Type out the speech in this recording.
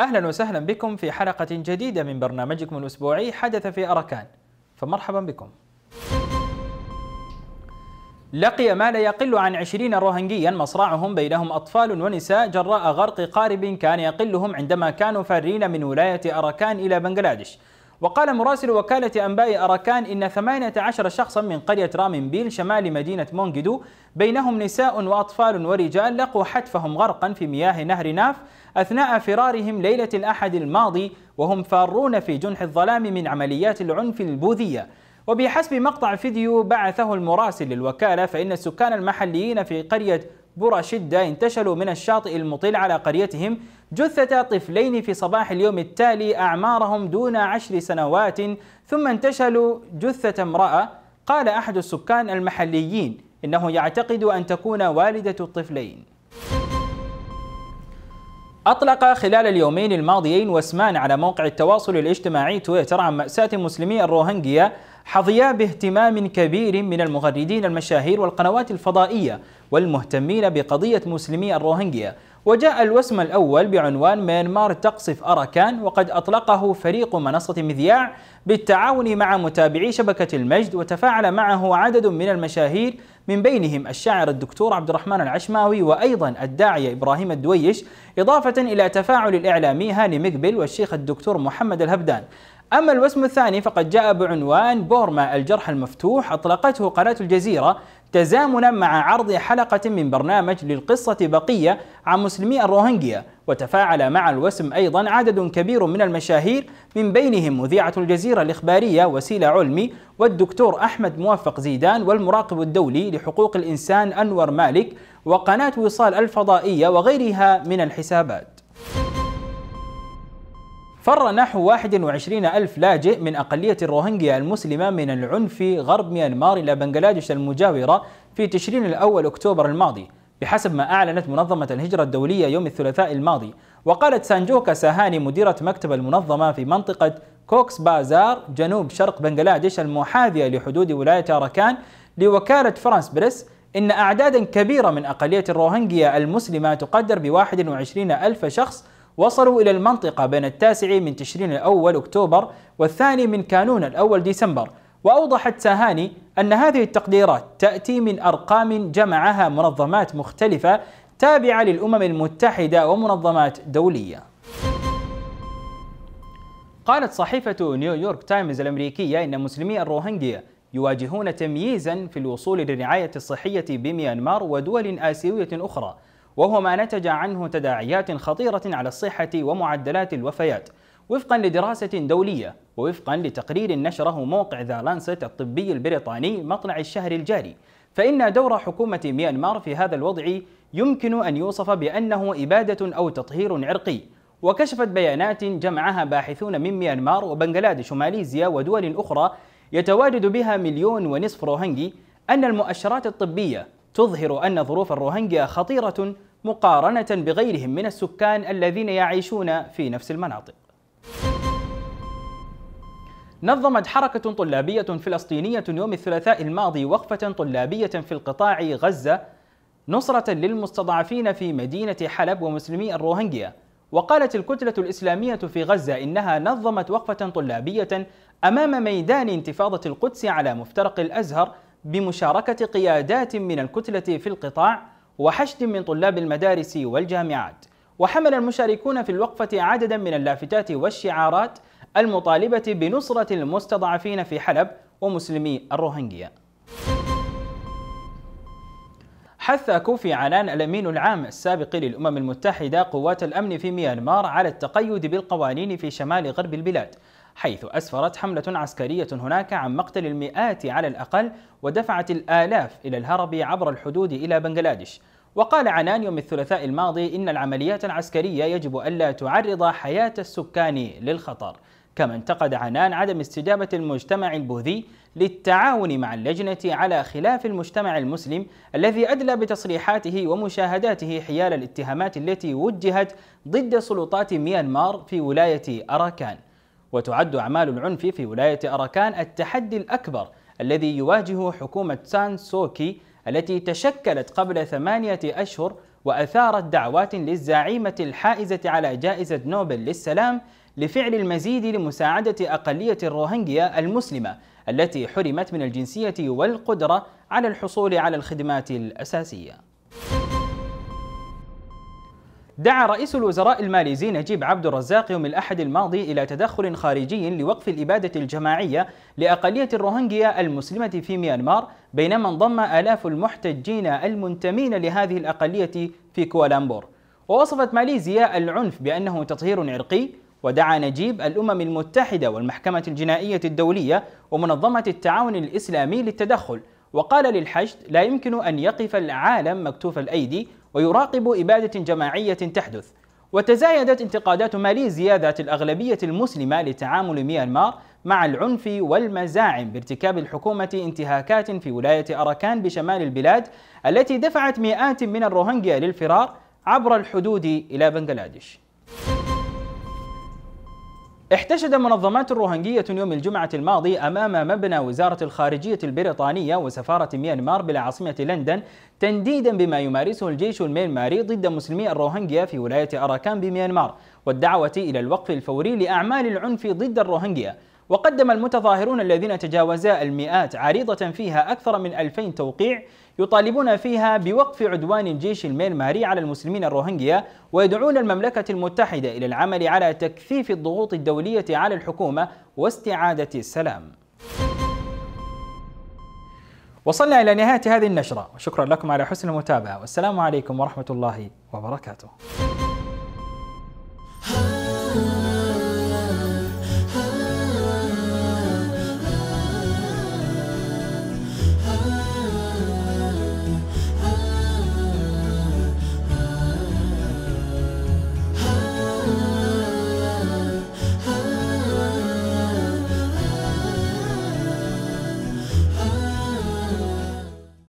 أهلا وسهلا بكم في حلقة جديدة من برنامجكم الأسبوعي حدث في أركان فمرحبا بكم لقي ما لا يقل عن عشرين روهنجيا مصرعهم بينهم أطفال ونساء جراء غرق قارب كان يقلهم عندما كانوا فارين من ولاية أراكان إلى بنغلاديش وقال مراسل وكالة أنباء أراكان إن 18 شخصا من قرية رامنبيل شمال مدينة مونجدو بينهم نساء وأطفال ورجال لقوا حتفهم غرقا في مياه نهر ناف أثناء فرارهم ليلة الأحد الماضي وهم فارون في جنح الظلام من عمليات العنف البوذية وبحسب مقطع فيديو بعثه المراسل للوكالة فإن السكان المحليين في قرية برشدة انتشلوا من الشاطئ المطل على قريتهم جثة طفلين في صباح اليوم التالي أعمارهم دون عشر سنوات ثم انتشلوا جثة امرأة قال أحد السكان المحليين إنه يعتقد أن تكون والدة الطفلين أطلق خلال اليومين الماضيين وسمان على موقع التواصل الاجتماعي تويتر عن مأساة مسلمي الروهنجيا حظيا باهتمام كبير من المغردين المشاهير والقنوات الفضائية والمهتمين بقضية مسلمي الروهنجيا وجاء الوسم الأول بعنوان ميانمار تقصف أراكان وقد أطلقه فريق منصة مذياع بالتعاون مع متابعي شبكة المجد وتفاعل معه عدد من المشاهير من بينهم الشاعر الدكتور عبد الرحمن العشماوي وأيضا الداعية إبراهيم الدويش إضافة إلى تفاعل الإعلامي هاني مقبل والشيخ الدكتور محمد الهبدان أما الوسم الثاني فقد جاء بعنوان بورما الجرح المفتوح أطلقته قناة الجزيرة تزامنا مع عرض حلقة من برنامج للقصة بقية عن مسلمي الروهنجيا وتفاعل مع الوسم أيضا عدد كبير من المشاهير من بينهم مذيعة الجزيرة الإخبارية وسيلة علمي والدكتور أحمد موفق زيدان والمراقب الدولي لحقوق الإنسان أنور مالك وقناة وصال الفضائية وغيرها من الحسابات فر نحو 21 ألف لاجئ من أقلية الروهنجيا المسلمة من العنف غرب ميانمار إلى بنغلاديش المجاورة في تشرين الأول أكتوبر الماضي بحسب ما أعلنت منظمة الهجرة الدولية يوم الثلاثاء الماضي وقالت سانجوكا ساهاني مديرة مكتب المنظمة في منطقة كوكس بازار جنوب شرق بنغلاديش المحاذية لحدود ولاية أركان لوكالة فرانس بريس إن أعدادا كبيرة من أقلية الروهنجيا المسلمة تقدر ب 21 ألف شخص وصلوا إلى المنطقة بين التاسع من تشرين الأول أكتوبر والثاني من كانون الأول ديسمبر وأوضحت ساهاني أن هذه التقديرات تأتي من أرقام جمعها منظمات مختلفة تابعة للأمم المتحدة ومنظمات دولية قالت صحيفة نيويورك تايمز الأمريكية إن مسلمي الروهنجيا يواجهون تمييزا في الوصول للرعاية الصحية بميانمار ودول آسيوية أخرى وهو ما نتج عنه تداعيات خطيرة على الصحة ومعدلات الوفيات وفقا لدراسة دولية ووفقا لتقرير نشره موقع ذا لانست الطبي البريطاني مطلع الشهر الجاري فإن دور حكومة ميانمار في هذا الوضع يمكن أن يوصف بأنه إبادة أو تطهير عرقي وكشفت بيانات جمعها باحثون من ميانمار وبنغلاديش وماليزيا ودول أخرى يتواجد بها مليون ونصف روهنجي أن المؤشرات الطبية تظهر أن ظروف الروهنجيا خطيرة مقارنة بغيرهم من السكان الذين يعيشون في نفس المناطق نظمت حركة طلابية فلسطينية يوم الثلاثاء الماضي وقفة طلابية في القطاع غزة نصرة للمستضعفين في مدينة حلب ومسلمي الروهنجيا وقالت الكتلة الإسلامية في غزة إنها نظمت وقفة طلابية أمام ميدان انتفاضة القدس على مفترق الأزهر بمشاركة قيادات من الكتلة في القطاع وحشد من طلاب المدارس والجامعات وحمل المشاركون في الوقفة عددا من اللافتات والشعارات المطالبة بنصرة المستضعفين في حلب ومسلمي الروهنجيا حث كوفي عنان الأمين العام السابق للأمم المتحدة قوات الأمن في ميانمار على التقيد بالقوانين في شمال غرب البلاد حيث أسفرت حملة عسكرية هناك عن مقتل المئات على الأقل ودفعت الآلاف إلى الهرب عبر الحدود إلى بنغلاديش وقال عنان يوم الثلاثاء الماضي إن العمليات العسكرية يجب ألا تعرض حياة السكان للخطر كما انتقد عنان عدم استجابة المجتمع البوذي للتعاون مع اللجنة على خلاف المجتمع المسلم الذي أدلى بتصريحاته ومشاهداته حيال الاتهامات التي وجهت ضد سلطات ميانمار في ولاية أراكان وتعد أعمال العنف في ولاية أراكان التحدي الأكبر الذي يواجه حكومة سان سوكي التي تشكلت قبل ثمانية أشهر وأثارت دعوات للزعيمة الحائزة على جائزة نوبل للسلام لفعل المزيد لمساعدة أقلية الروهنجيا المسلمة التي حرمت من الجنسية والقدرة على الحصول على الخدمات الأساسية دعا رئيس الوزراء الماليزي نجيب عبد الرزاق يوم الأحد الماضي إلى تدخل خارجي لوقف الإبادة الجماعية لأقلية الروهنجيا المسلمة في ميانمار بينما انضم آلاف المحتجين المنتمين لهذه الأقلية في كوالامبور ووصفت ماليزيا العنف بأنه تطهير عرقي ودعا نجيب الأمم المتحدة والمحكمة الجنائية الدولية ومنظمة التعاون الإسلامي للتدخل وقال للحشد لا يمكن أن يقف العالم مكتوف الأيدي ويراقب إبادة جماعية تحدث وتزايدت انتقادات ماليزيا ذات الأغلبية المسلمة لتعامل ميانمار مع العنف والمزاعم بارتكاب الحكومة انتهاكات في ولاية أركان بشمال البلاد التي دفعت مئات من الروهنجيا للفرار عبر الحدود إلى بنغلاديش احتشد منظمات روهنجية يوم الجمعة الماضي أمام مبنى وزارة الخارجية البريطانية وسفارة ميانمار بالعاصمة لندن تنديدا بما يمارسه الجيش الميانماري ضد مسلمي الروهنجيا في ولاية أراكان بميانمار والدعوة إلى الوقف الفوري لأعمال العنف ضد الروهنجيا وقدم المتظاهرون الذين تجاوزا المئات عريضة فيها أكثر من 2000 توقيع يطالبون فيها بوقف عدوان الجيش الميرماري على المسلمين الروهنجيا ويدعون المملكة المتحدة إلى العمل على تكثيف الضغوط الدولية على الحكومة واستعادة السلام وصلنا إلى نهاية هذه النشرة وشكرا لكم على حسن المتابعة والسلام عليكم ورحمة الله وبركاته